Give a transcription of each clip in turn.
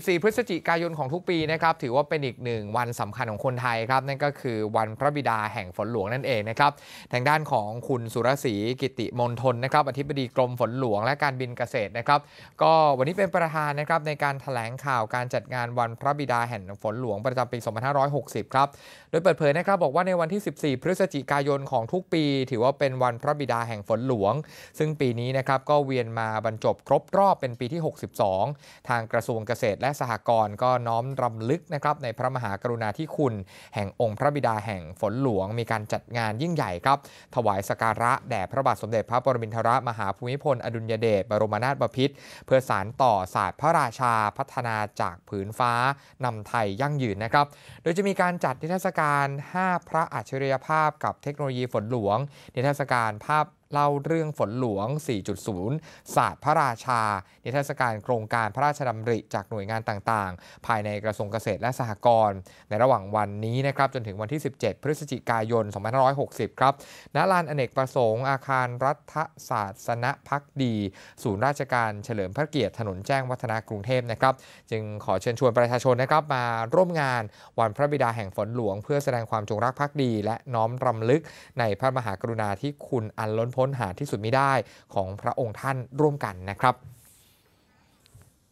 14 พฤศจิกายนของทุกปีนะครับถือว่าเป็นอีกหนึ่งวันสำคัญของคนไทยครับนั่นก็คือวันพระบิดาแห่งฝนหลวงนั่นเองนะครับทางด้านของคุณสุรศรีกิติมนทนนะครับอธิบดีกรมฝนหลวงและการบินเกษตรนะครับ ก็วันนี้เป็นประธานนะครับในการถแถลงข่าวการจัดงานวันพระบิดาแห่งฝนหลวงประจำปี 2560 ครับโดยเปิดเผยนะครับบอกว่าในวันที่ 14 พฤศจิกายนของทุกปี ถือว่าเป็นวันพระบิดาแห่งฝนหลวง ซึ่งปีนี้นะครับก็เวียนมาบรรจบครบรอบเป็นปีที่ 62 ทางกระทรวงเกษตรและสหกรณ์ก็น้อมรำลึกนะครับในพระมหากรุณาธิคุณ แห่งองค์พระบิดาแห่งฝนหลวง มีการจัดงานยิ่งใหญ่ครับ ถวายสการะ แด่พระบาทสมเด็จพระปรมินทรมหาภูมิพล อดุลยเดชบรมนาถบพิตรเพื่อสารต่อศาสตร์พระราชาพัฒนาจากผืนฟ้า นำไทยยั่งยืนนะครับโดยจะมีการจัดนิทรรศการ5พระอัจฉริยภาพ กับเทคโนโลยีฝนหลวงนิทรรศการภาพเล่าเรื่องฝนหลวง 4.0 ศาสตร์พระราชานเทศการโครงการพระราชดำริจากหน่วยงานต่างๆ ภายในกระทรวงเกษตรและสหกรณ์ ในระหว่างวันนี้นะครับจนถึงวันที่ 17 พฤศจิกายน 2560 ครับ ณ ลานอเนกประสงค์อาคารรัฐศาสนพักดี ศูนย์ราชการเฉลิมพระเกียรติถนนแจ้งวัฒนากรุงเทพนะครับจึงขอเชิญชวนประชาชนนะครับ มาร่วมงานวันพระบิดาแห่งฝนหลวง เพื่อแสดงความจงรักภักดี และน้อมรำลึกในพระมหากรุณาธิคุณอันล้นพ้นค้นหาที่สุดม่ได้ของพระองค์ท่านร่วมกันนะครับ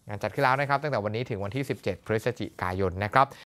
งานจัดขึ้นแล้วนะครับ ตั้งแต่วันนี้ถึงวันที่ 17 พฤศจิกายนนะครับ